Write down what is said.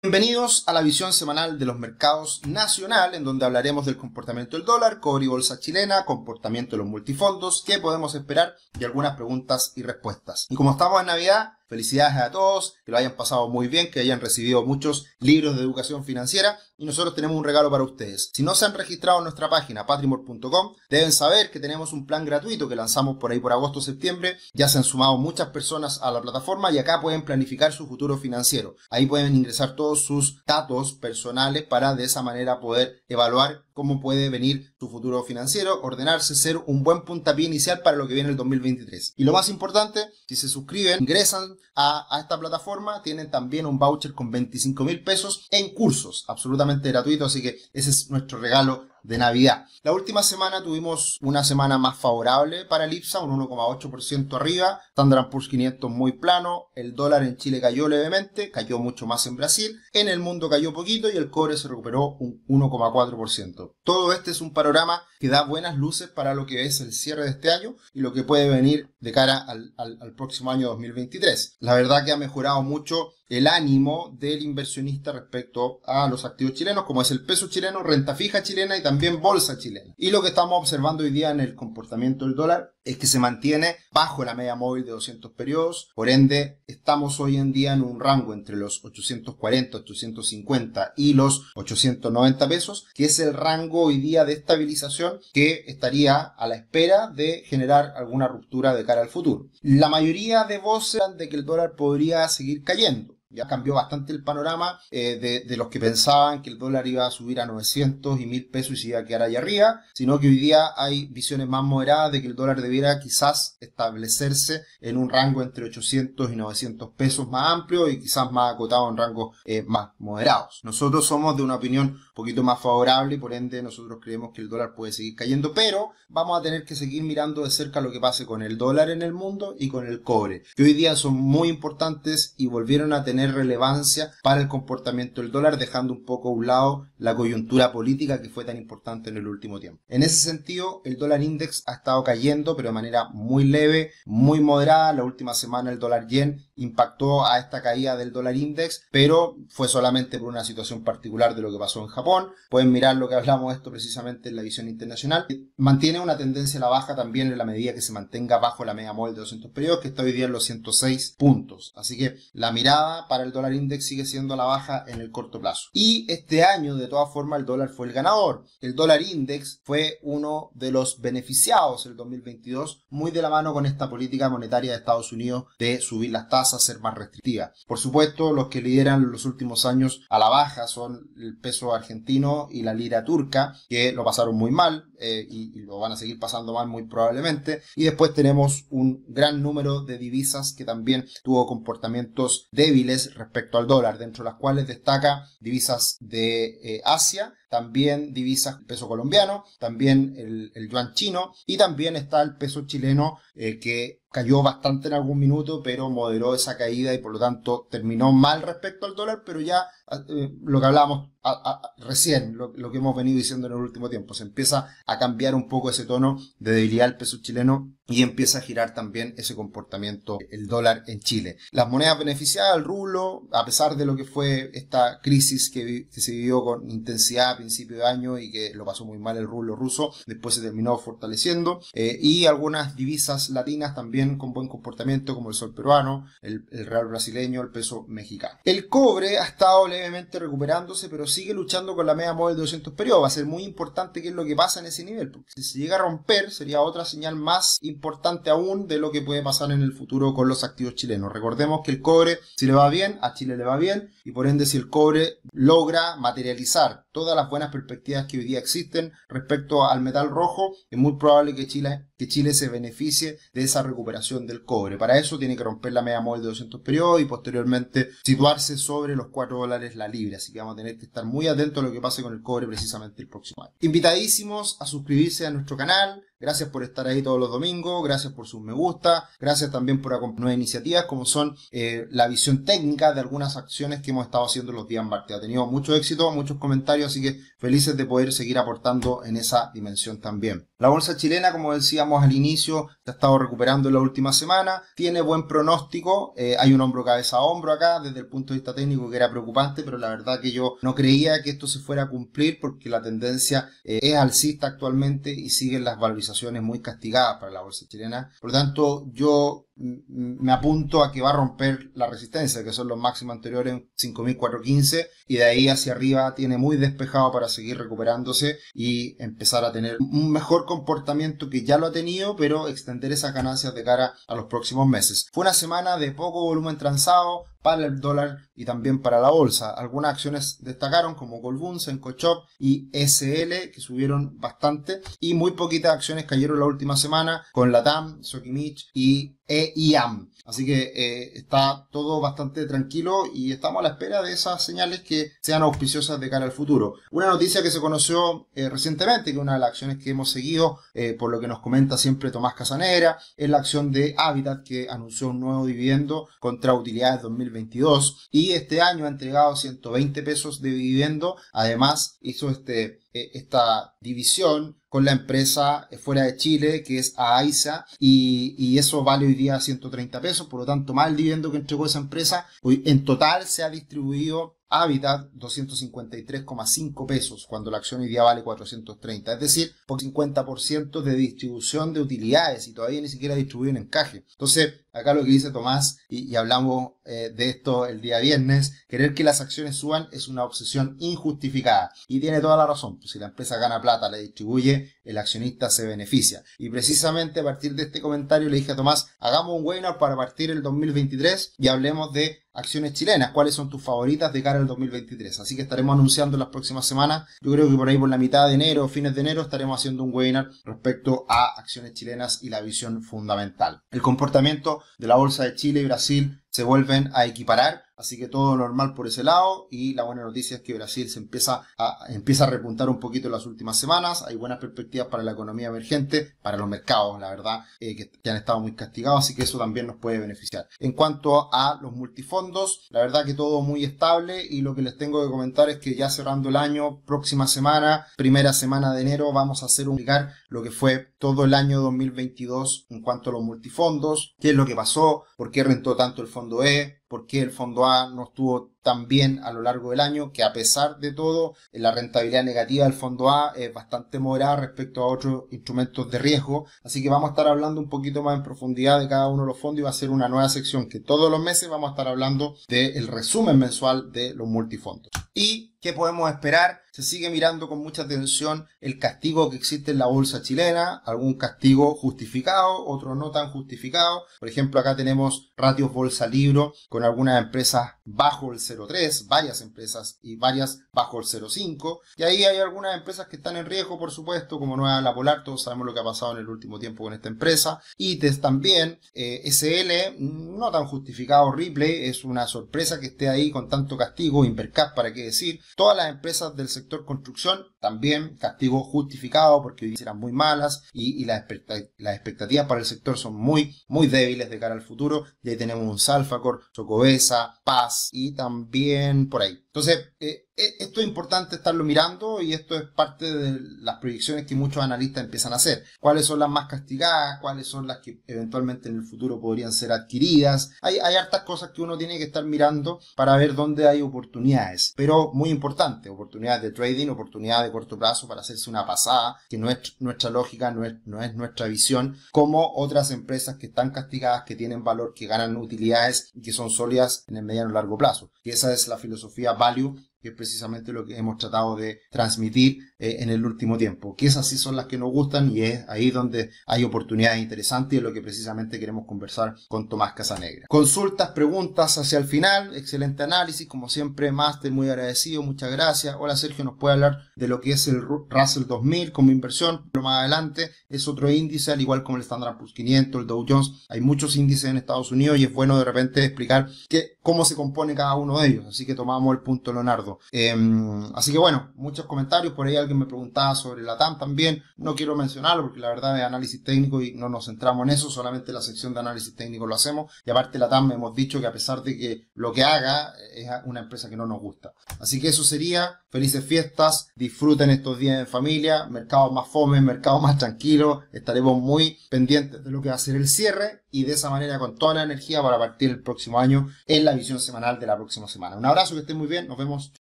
Bienvenidos a la visión semanal de los mercados nacional, en donde hablaremos del comportamiento del dólar, cobre y bolsa chilena, comportamiento de los multifondos, qué podemos esperar y algunas preguntas y respuestas. Y como estamos en Navidad, Felicidades a todos, que lo hayan pasado muy bien, que hayan recibido muchos libros de educación financiera y nosotros tenemos un regalo para ustedes. Si no se han registrado en nuestra página patrimor.com, deben saber que tenemos un plan gratuito que lanzamos por ahí por agosto-septiembre. Ya se han sumado muchas personas a la plataforma y acá pueden planificar su futuro financiero. Ahí pueden ingresar todos sus datos personales para de esa manera poder evaluar cómo puede venir su futuro financiero, ordenarse, ser un buen puntapié inicial para lo que viene el 2023. Y lo más importante, si se suscriben, ingresan a, esta plataforma, tienen también un voucher con 25 mil pesos en cursos absolutamente gratuito. Así que ese es nuestro regalo de Navidad. La última semana tuvimos una semana más favorable para el IPSA, un 1,8% arriba, Standard Poor's 500 muy plano, el dólar en Chile cayó levemente, cayó mucho más en Brasil, en el mundo cayó poquito y el cobre se recuperó un 1,4%. Todo este es un panorama que da buenas luces para lo que es el cierre de este año y lo que puede venir de cara al, al próximo año 2023. La verdad que ha mejorado mucho el ánimo del inversionista respecto a los activos chilenos, como es el peso chileno, renta fija chilena y también bolsa chilena. Y lo que estamos observando hoy día en el comportamiento del dólar es que se mantiene bajo la media móvil de 200 periodos, por ende estamos hoy en día en un rango entre los 840, 850 y los 890 pesos, que es el rango hoy día de estabilización que estaría a la espera de generar alguna ruptura de cara al futuro. La mayoría de voces de que el dólar podría seguir cayendo. Ya cambió bastante el panorama eh, de, los que pensaban que el dólar iba a subir a 900 y 1000 pesos y se iba a quedar allá arriba, sino que hoy día hay visiones más moderadas de que el dólar debiera quizás establecerse en un rango entre 800 y 900 pesos más amplio y quizás más acotado en rangos eh, más moderados. Nosotros somos de una opinión un poquito más favorable y por ende nosotros creemos que el dólar puede seguir cayendo, pero vamos a tener que seguir mirando de cerca lo que pase con el dólar en el mundo y con el cobre, que hoy día son muy importantes y volvieron a tener tener relevancia para el comportamiento del dólar, dejando un poco a un lado la coyuntura política que fue tan importante en el último tiempo. En ese sentido, el dólar index ha estado cayendo, pero de manera muy leve, muy moderada. La última semana el dólar yen impactó a esta caída del dólar index, pero fue solamente por una situación particular de lo que pasó en Japón. Pueden mirar lo que hablamos de esto precisamente en la visión internacional. Mantiene una tendencia a la baja también en la medida que se mantenga bajo la media móvil de 200 periodos, que está hoy día en los 106 puntos. Así que la mirada para el dólar index sigue siendo la baja en el corto plazo. Y este año, de todas formas, el dólar fue el ganador. El dólar index fue uno de los beneficiados el 2022, muy de la mano con esta política monetaria de Estados Unidos de subir las tasas a ser más restrictiva. Por supuesto, los que lideran los últimos años a la baja son el peso argentino y la lira turca, que lo pasaron muy mal eh, y, lo van a seguir pasando mal muy probablemente. Y después tenemos un gran número de divisas que también tuvo comportamientos débiles respecto al dólar, dentro de las cuales destaca divisas de eh, Asia, también divisas el peso colombiano, también el, yuan chino y también está el peso chileno eh, que cayó bastante en algún minuto, pero moderó esa caída y por lo tanto terminó mal respecto al dólar, pero ya eh, lo que hablábamos recién, lo, lo, que hemos venido diciendo en el último tiempo, se empieza a cambiar un poco ese tono de debilidad al peso chileno y empieza a girar también ese comportamiento el dólar en Chile. Las monedas beneficiadas, el rublo, a pesar de lo que fue esta crisis que, se vivió con intensidad a principio de año y que lo pasó muy mal el rublo ruso, después se terminó fortaleciendo, eh, y algunas divisas latinas también con buen comportamiento como el sol peruano, el, el real brasileño, el peso mexicano. El cobre ha estado levemente recuperándose, pero sigue luchando con la media móvil de 200 periodos. Va a ser muy importante qué es lo que pasa en ese nivel, porque si se llega a romper sería otra señal más importante importante aún de lo que puede pasar en el futuro con los activos chilenos. Recordemos que el cobre, si le va bien, a Chile le va bien y por ende si el cobre logra materializar todas las buenas perspectivas que hoy día existen respecto al metal rojo, es muy probable que Chile, que Chile se beneficie de esa recuperación del cobre. Para eso tiene que romper la media móvil de 200 periodos y posteriormente situarse sobre los 4 dólares la libra. Así que vamos a tener que estar muy atentos a lo que pase con el cobre precisamente el próximo año. Invitadísimos a suscribirse a nuestro canal, Gracias por estar ahí todos los domingos, gracias por sus me gusta, gracias también por acompañar iniciativas como son eh, la visión técnica de algunas acciones que hemos estado haciendo los días martes. Ha tenido mucho éxito, muchos comentarios, así que felices de poder seguir aportando en esa dimensión también. La bolsa chilena, como decíamos al inicio, se ha estado recuperando en la última semana, tiene buen pronóstico, eh, hay un hombro cabeza a hombro acá desde el punto de vista técnico que era preocupante, pero la verdad que yo no creía que esto se fuera a cumplir porque la tendencia eh, es alcista actualmente y siguen las valorizaciones muy castigadas para la bolsa chilena. Por lo tanto, yo me apunto a que va a romper la resistencia, que son los máximos anteriores en 5.415, y de ahí hacia arriba tiene muy despejado para seguir recuperándose y empezar a tener un mejor comportamiento que ya lo ha tenido, pero extender esas ganancias de cara a los próximos meses. Fue una semana de poco volumen transado, el dólar y también para la bolsa. Algunas acciones destacaron como Colbunsen, Cochop y SL que subieron bastante y muy poquitas acciones cayeron la última semana con Latam, Sokimich y e Así que eh, está todo bastante tranquilo y estamos a la espera de esas señales que sean auspiciosas de cara al futuro. Una noticia que se conoció eh, recientemente, que una de las acciones que hemos seguido, eh, por lo que nos comenta siempre Tomás Casanera, es la acción de Habitat que anunció un nuevo dividendo contra utilidades 2022 y este año ha entregado 120 pesos de dividendo. Además hizo este eh, esta división con la empresa eh, fuera de Chile, que es AISA, y, eso vale hoy día 130 pesos, por lo tanto, más el dividendo que entregó esa empresa, hoy en total se ha distribuido Habitat 253,5 pesos cuando la acción hoy día vale 430, es decir, por 50% de distribución de utilidades y todavía ni siquiera distribuyen un encaje. Entonces, acá lo que dice Tomás, y, hablamos eh, de esto el día viernes, querer que las acciones suban es una obsesión injustificada. Y tiene toda la razón, pues, si la empresa gana plata, la distribuye, el accionista se beneficia. Y precisamente a partir de este comentario le dije a Tomás, hagamos un webinar para partir el 2023 y hablemos de acciones chilenas, cuáles son tus favoritas de cara al 2023. Así que estaremos anunciando en las próximas semanas. Yo creo que por ahí por la mitad de enero, fines de enero, estaremos haciendo un webinar respecto a acciones chilenas y la visión fundamental. El comportamiento de la Bolsa de Chile y Brasil se vuelven a equiparar. Así que todo normal por ese lado. Y la buena noticia es que Brasil se empieza a, empieza a repuntar un poquito en las últimas semanas. Hay buenas perspectivas para la economía emergente, para los mercados, la verdad, eh, que, han estado muy castigados. Así que eso también nos puede beneficiar. En cuanto a los multifondos, la verdad que todo muy estable. Y lo que les tengo que comentar es que ya cerrando el año, próxima semana, primera semana de enero, vamos a hacer un lo que fue todo el año 2022 en cuanto a los multifondos, qué es lo que pasó, por qué rentó tanto el fondo quando é porque el fondo A no estuvo tan bien a lo largo del año, que a pesar de todo, eh, la rentabilidad negativa del fondo A es bastante moderada respecto a otros instrumentos de riesgo. Así que vamos a estar hablando un poquito más en profundidad de cada uno de los fondos y va a ser una nueva sección que todos los meses vamos a estar hablando del resumen mensual de los multifondos. ¿Y qué podemos esperar? Se sigue mirando con mucha atención el castigo que existe en la bolsa chilena, algún castigo justificado, otro no tan justificado. Por ejemplo, acá tenemos ratios bolsa libro con algunas empresas bajo el 0,3, varias empresas y varias bajo el 0,5. Y ahí hay algunas empresas que están en riesgo, por supuesto, como Nueva La Polar, todos sabemos lo que ha pasado en el último tiempo con esta empresa. Y TES también, eh, SL, no tan justificado Ripley, es una sorpresa que esté ahí con tanto castigo, Invercap, para qué decir. Todas las empresas del sector construcción también castigo justificado porque eran muy malas y, las, expectativas, para el sector son muy, muy débiles de cara al futuro. Y ahí tenemos un Salfacor, Cordobesa, Paz y también por ahí. Entonces, eh, e, esto es importante estarlo mirando y esto es parte de las proyecciones que muchos analistas empiezan a hacer. ¿Cuáles son las más castigadas? ¿Cuáles son las que eventualmente en el futuro podrían ser adquiridas? Hay, hartas cosas que uno tiene que estar mirando para ver dónde hay oportunidades. Pero muy importante, oportunidades de trading, oportunidades de corto plazo para hacerse una pasada, que no es nuestra lógica, no es, no es nuestra visión, como otras empresas que están castigadas, que tienen valor, que ganan utilidades y que son sólidas en el mediano y largo plazo. Y esa es la filosofía value que es precisamente lo que hemos tratado de transmitir eh, en el último tiempo, que esas sí son las que nos gustan y es ahí donde hay oportunidades interesantes y es lo que precisamente queremos conversar con Tomás Casanegra. Consultas, preguntas hacia el final, excelente análisis, como siempre, Master, muy agradecido, muchas gracias. Hola Sergio, nos puede hablar de lo que es el Russell 2000 como inversión, pero más adelante es otro índice, al igual como el Standard Poor's 500, el Dow Jones, hay muchos índices en Estados Unidos y es bueno de repente explicar cómo se compone cada uno de ellos, así que tomamos el punto Leonardo. Em, así que bueno, muchos comentarios por ahí que me preguntaba sobre la TAM también, no quiero mencionarlo porque la verdad es análisis técnico y no nos centramos en eso, solamente la sección de análisis técnico lo hacemos y aparte la TAM hemos dicho que a pesar de que lo que haga es una empresa que no nos gusta. Así que eso sería, felices fiestas, disfruten estos días en familia, mercados más fomes, mercados más tranquilos, estaremos muy pendientes de lo que va a ser el cierre y de esa manera con toda la energía para partir el próximo año en la visión semanal de la próxima semana. Un abrazo, que estén muy bien, nos vemos.